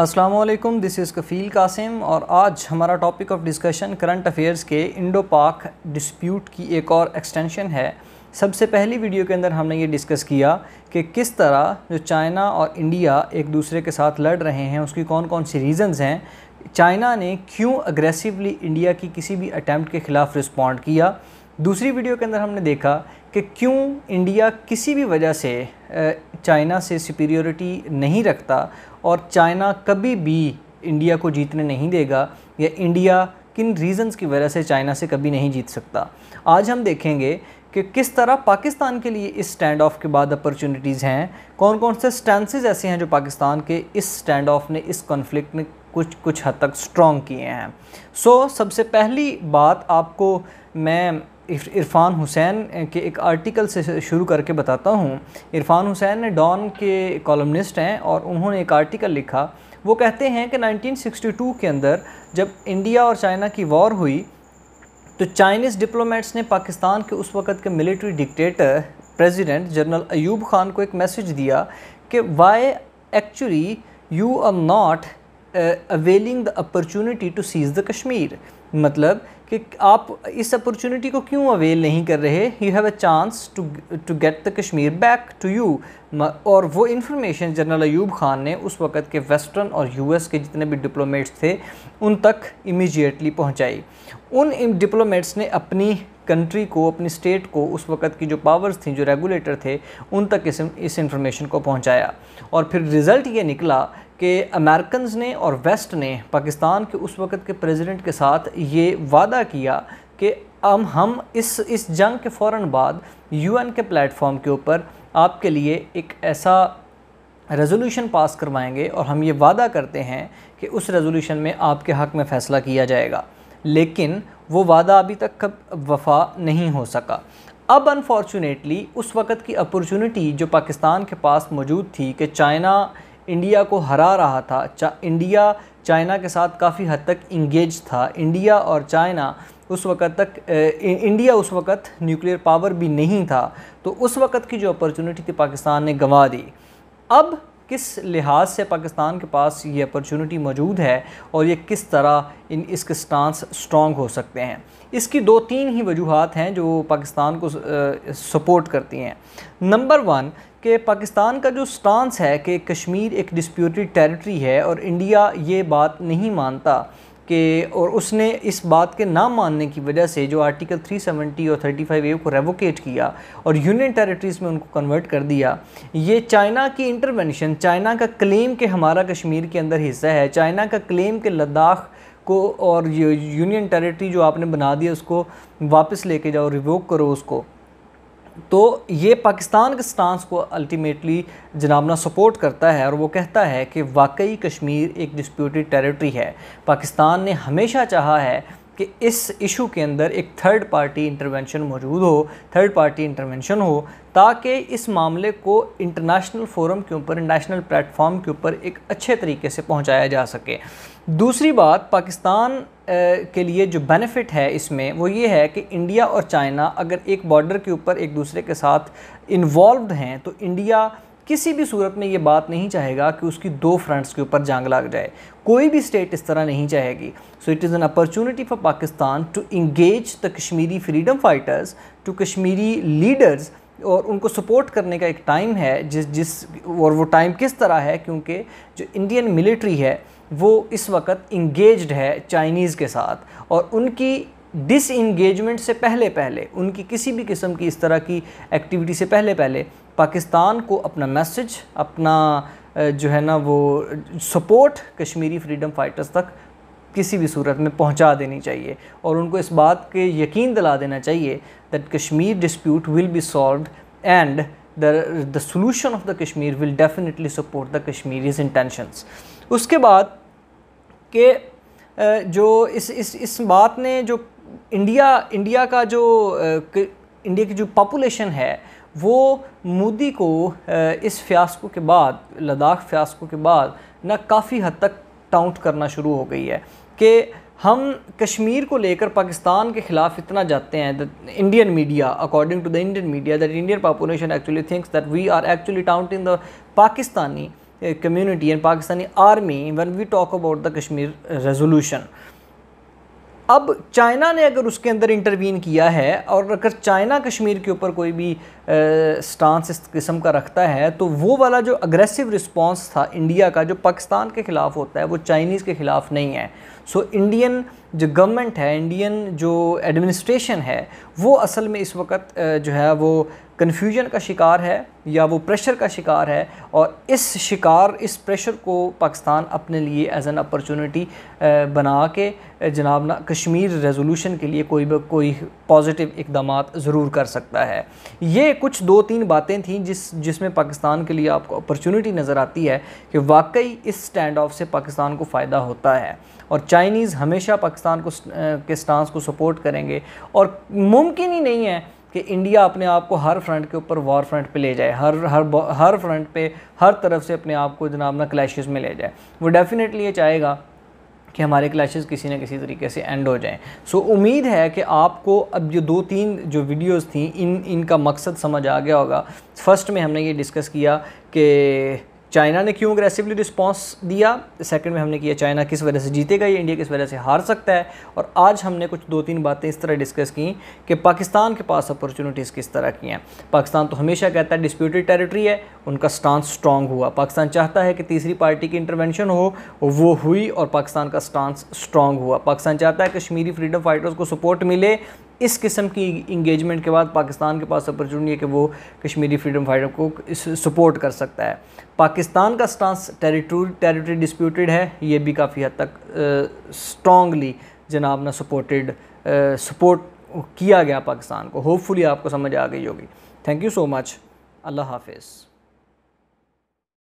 Aslam this is Kafeel Qasim और आज हमारा topic of discussion current affairs के इंडो पाक डिस्प्यूट की एक और एक्सटेंशन है सबसे पहली वीडियो के अंदर हमने ये डिस्कस किया कि किस तरह जो चाइना और इंडिया एक दूसरे के साथ लड़ रहे हैं उसकी कौन कौन सी रीज़न्स हैं चाइना ने क्यों अग्रेसिवली इंडिया की किसी भी अटैम्प्ट के ख़िलाफ़ रिस्पॉन्ड किया दूसरी वीडियो के अंदर हमने देखा कि क्यों इंडिया किसी भी वजह से चाइना से सुपीरियरिटी नहीं रखता और चाइना कभी भी इंडिया को जीतने नहीं देगा या इंडिया किन रीज़न्स की वजह से चाइना से कभी नहीं जीत सकता आज हम देखेंगे कि किस तरह पाकिस्तान के लिए इस स्टैंड ऑफ के बाद अपॉर्चुनिटीज़ हैं कौन कौन से स्टैंसेज ऐसे हैं जो पाकिस्तान के इस स्टैंड ऑफ ने इस कॉन्फ्लिक्ट ने कुछ कुछ हद तक स्ट्रॉन्ग किए हैं सो so, सबसे पहली बात आपको मैं इरफान हुसैन के एक आर्टिकल से शुरू करके बताता हूँ इरफान हुसैन डॉन के कॉलमनिस्ट हैं और उन्होंने एक आर्टिकल लिखा वो कहते हैं कि 1962 के अंदर जब इंडिया और चाइना की वॉर हुई तो चाइनीज़ डिप्लोमेट्स ने पाकिस्तान के उस वक़्त के military dictator president general Ayub Khan को एक मैसेज दिया कि why actually you are not availing the opportunity to seize the Kashmir मतलब कि आप इस अपॉर्चुनिटी को क्यों अवेल नहीं कर रहे you have a chance to to get the Kashmir back to you और वो इन्फॉर्मेशन जनरल अयूब खान ने उस वक़्त के वेस्टर्न और यूएस के जितने भी डिप्लोमेट्स थे उन तक इमीडिएटली पहुंचाई उन डिप्लोमेट्स ने अपनी कंट्री को अपनी स्टेट को उस वक़्त की जो पावर्स थी जो रेगुलेटर थे उन तक इस इस इंफॉर्मेशन को पहुंचाया और फिर रिज़ल्ट ये निकला कि अमेरिकन ने और वेस्ट ने पाकिस्तान के उस वक़्त के प्रेसिडेंट के साथ ये वादा किया कि हम हम इस इस जंग के फ़ौर बाद यूएन के प्लेटफॉर्म के ऊपर आपके लिए एक ऐसा रेजोल्यूशन पास करवाएंगे और हम ये वादा करते हैं कि उस रेजोल्यूशन में आपके हक़ में फ़ैसला किया जाएगा लेकिन वो वादा अभी तक कब वफा नहीं हो सका अब अनफॉर्चुनेटली उस वक़्त की अपॉर्चुनिटी जो पाकिस्तान के पास मौजूद थी कि चाइना इंडिया को हरा रहा था चा, इंडिया चाइना के साथ काफ़ी हद तक इंगेज था इंडिया और चाइना उस वक़्त तक ए, इंडिया उस वक़्त न्यूक्लियर पावर भी नहीं था तो उस वक़्त की जो अपॉर्चुनिटी थी पाकिस्तान ने गंवा दी अब किस लिहाज से पाकिस्तान के पास ये अपॉर्चुनिटी मौजूद है और ये किस तरह इन इसके स्टांस स्ट्रॉन्ग हो सकते हैं इसकी दो तीन ही वजूहत हैं जो पाकिस्तान को सपोर्ट करती हैं नंबर वन कि पाकिस्तान का जो स्टांस है कि कश्मीर एक डिस्प्यूटेड टेरिटरी है और इंडिया ये बात नहीं मानता कि और उसने इस बात के ना मानने की वजह से जो आर्टिकल 370 और 35 ए को रेवोकेट किया और यूनियन टेरिटरीज़ में उनको कन्वर्ट कर दिया ये चाइना की इंटरवेंशन चाइना का क्लेम के हमारा कश्मीर के अंदर हिस्सा है चाइना का क्लेम के लद्दाख को और ये यूनियन टेरिटरी जो आपने बना दिया उसको वापस लेके जाओ रिवोक करो उसको तो ये पाकिस्तान के स्टांस को अल्टीमेटली जनाबना सपोर्ट करता है और वो कहता है कि वाकई कश्मीर एक डिस्प्यूटेड टेरिटरी है पाकिस्तान ने हमेशा चाहा है कि इस इशू के अंदर एक थर्ड पार्टी इंटरवेंशन मौजूद हो थर्ड पार्टी इंटरवेंशन हो ताकि इस मामले को इंटरनेशनल फोरम के ऊपर नेशनल प्लेटफॉर्म के ऊपर एक अच्छे तरीके से पहुंचाया जा सके दूसरी बात पाकिस्तान के लिए जो बेनिफिट है इसमें वो ये है कि इंडिया और चाइना अगर एक बॉर्डर के ऊपर एक दूसरे के साथ इन्वॉल्व हैं तो इंडिया किसी भी सूरत में ये बात नहीं चाहेगा कि उसकी दो फ्रंट्स के ऊपर जंग लग जाए कोई भी स्टेट इस तरह नहीं चाहेगी so it is an opportunity for Pakistan to engage the Kashmiri freedom fighters to Kashmiri leaders और उनको सपोर्ट करने का एक टाइम है जिस जिस और वो टाइम किस तरह है क्योंकि जो इंडियन मिलिट्री है वो इस वक्त इंगेज्ड है चाइनीज़ के साथ और उनकी डिसंगेजमेंट से पहले पहले उनकी किसी भी किस्म की इस तरह की एक्टिविटी से पहले पहले पाकिस्तान को अपना मैसेज अपना जो है ना वो सपोर्ट कश्मीरी फ्रीडम फाइटर्स तक किसी भी सूरत में पहुंचा देनी चाहिए और उनको इस बात के यकीन दिला देना चाहिए that Kashmir dispute will be solve and the the solution of the Kashmir will definitely support the Kashmiris intentions उसके बाद के जो इस इस इस बात ने जो इंडिया इंडिया का जो इंडिया की जो पॉपुलेशन है वो मोदी को इस फ़ियास्को के बाद लद्दाख फ़ियास्को के बाद ना काफ़ी हद तक टाउट करना शुरू हो गई है कि हम कश्मीर को लेकर पाकिस्तान के ख़िलाफ़ इतना जाते हैं that Indian media according to the Indian media that Indian population actually thinks that we are actually touting the Pakistani community and Pakistani army when we talk about the Kashmir resolution अब चाइना ने अगर उसके अंदर इंटरवीन किया है और अगर चाइना कश्मीर के ऊपर कोई भी स्टांस इस किस्म का रखता है तो वो वाला जो अग्रेसिव रिस्पांस था इंडिया का जो पाकिस्तान के ख़िलाफ़ होता है वो चाइनीज़ के ख़िलाफ़ नहीं है सो so, इंडियन जो गवर्नमेंट है इंडियन जो एडमिनिस्ट्रेशन है वो असल में इस वक्त जो है वो कन्फ्यूजन का शिकार है या वो प्रेशर का शिकार है और इस शिकार इस प्रेशर को पाकिस्तान अपने लिए एज एन अपॉर्चुनिटी बना के जनाब ना कश्मीर रेजोल्यूशन के लिए कोई कोई पॉजिटिव इकदाम ज़रूर कर सकता है ये कुछ दो तीन बातें थी जिस जिसमें पाकिस्तान के लिए आपको अपॉर्चुनिटी नज़र आती है कि वाकई इस स्टैंड ऑफ से पाकिस्तान को फ़ायदा होता है और चाइनीज़ हमेशा पाकिस्तान को के स्टांस को सपोर्ट करेंगे और मुमकिन ही नहीं है कि इंडिया अपने आप को हर फ्रंट के ऊपर वॉर फ्रंट पे ले जाए हर हर हर फ्रंट पे हर तरफ से अपने आप को जनाब ना क्लैशेस में ले जाए वो डेफिनेटली ये चाहेगा कि हमारे क्लैशेस किसी ना किसी तरीके से एंड हो जाएं सो so, उम्मीद है कि आपको अब जो दो तीन जो वीडियोस थी इन इनका मकसद समझ आ गया होगा फर्स्ट में हमने ये डिस्कस किया कि चाइना ने क्यों अग्रेसिवली रिस्पांस दिया सेकंड में हमने किया चाइना किस वजह से जीतेगा या इंडिया किस वजह से हार सकता है और आज हमने कुछ दो तीन बातें इस तरह डिस्कस की कि पाकिस्तान के पास अपॉर्चुनिटीज़ किस तरह की हैं पाकिस्तान तो हमेशा कहता है डिस्प्यूटेड टेरिटरी है उनका स्टांस स्ट्रांग हुआ पाकिस्तान चाहता है कि तीसरी पार्टी की इंटरवेंशन हो वो हुई और पाकिस्तान का स्टांस स्ट्रांग हुआ पाकिस्तान चाहता है कश्मीरी फ्रीडम फाइटर्स को सपोर्ट मिले इस किस्म की इंगेजमेंट के बाद पाकिस्तान के पास अपॉर्चुनिटी है कि वो कश्मीरी फ्रीडम फाइटर को सपोर्ट कर सकता है पाकिस्तान का स्टांस टेरिटोरी टेरिटरी डिस्प्यूटेड है ये भी काफ़ी हद तक स्ट्रॉन्गली जनाब ने सपोर्टेड सपोर्ट किया गया पाकिस्तान को होपफुली आपको समझ आ गई होगी थैंक यू सो मच अल्लाह हाफिज़